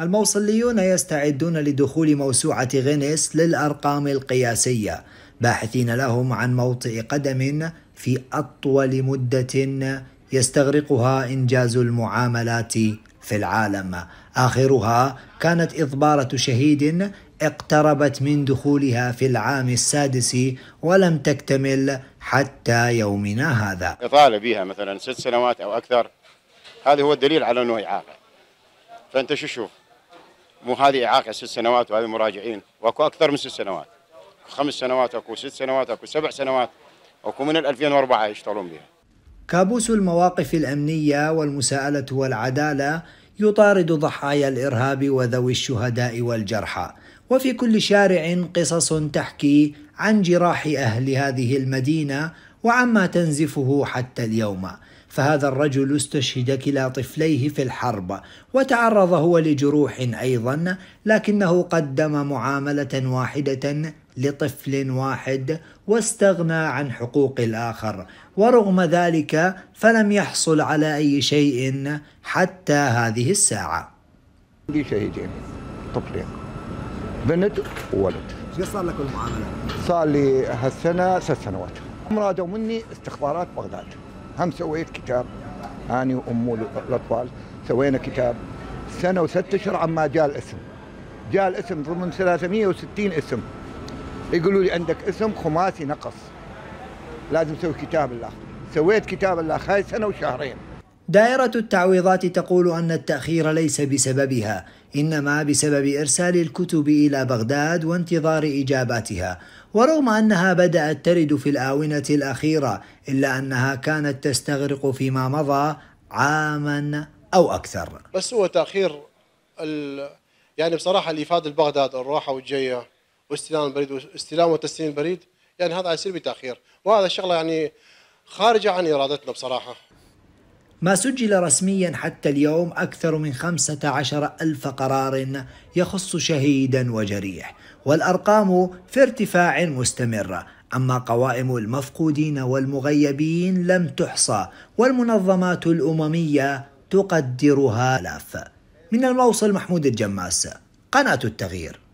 الموصليون يستعدون لدخول موسوعة غينيس للأرقام القياسية باحثين لهم عن موطئ قدم في أطول مدة يستغرقها إنجاز المعاملات في العالم آخرها كانت إضبارة شهيد اقتربت من دخولها في العام السادس ولم تكتمل حتى يومنا هذا إطالة بها مثلا ست سنوات أو أكثر هذا هو الدليل على أنه إعاقة فأنت شو شوف مو هذه اعاقه ست سنوات وهذه مراجعين واكو اكثر من ست سنوات خمس سنوات اكو ست سنوات اكو سبع سنوات اكو من ال 2004 يشتغلون بها كابوس المواقف الامنيه والمساءله والعداله يطارد ضحايا الارهاب وذوي الشهداء والجرحى وفي كل شارع قصص تحكي عن جراح اهل هذه المدينه وعما تنزفه حتى اليوم فهذا الرجل استشهد كلا طفليه في الحرب وتعرض هو لجروح ايضا لكنه قدم معامله واحده لطفل واحد واستغنى عن حقوق الاخر ورغم ذلك فلم يحصل على اي شيء حتى هذه الساعه عندي شهيدين طفلين بنت وولد شو صار لك المعامله؟ صار لي هالسنه ست سنوات مرادوا مني استخبارات بغداد هم سويت كتاب أنا وأمه الأطفال سوينا كتاب سنة وست أشهر عما جاء الاسم جاء الاسم ضمن 360 اسم يقولوا لي عندك اسم خماسي نقص لازم تسوي كتاب الله سويت كتاب الله هاي سنة وشهرين دائرة التعويضات تقول أن التأخير ليس بسببها، إنما بسبب إرسال الكتب إلى بغداد وانتظار إجاباتها، ورغم أنها بدأت ترد في الآونة الأخيرة، إلا أنها كانت تستغرق فيما مضى عاما أو أكثر. بس هو تأخير ال... يعني بصراحة الإفادة لبغداد الراحة والجاية واستلام البريد واستلام وتسليم البريد، يعني هذا يصير بتأخير، وهذا الشغلة يعني خارجة عن إرادتنا بصراحة. ما سجل رسميا حتى اليوم أكثر من عشر ألف قرار يخص شهيدا وجريح والأرقام في ارتفاع مستمر أما قوائم المفقودين والمغيبين لم تحصى والمنظمات الأممية تقدرها آلاف من الموصل محمود الجماس قناة التغيير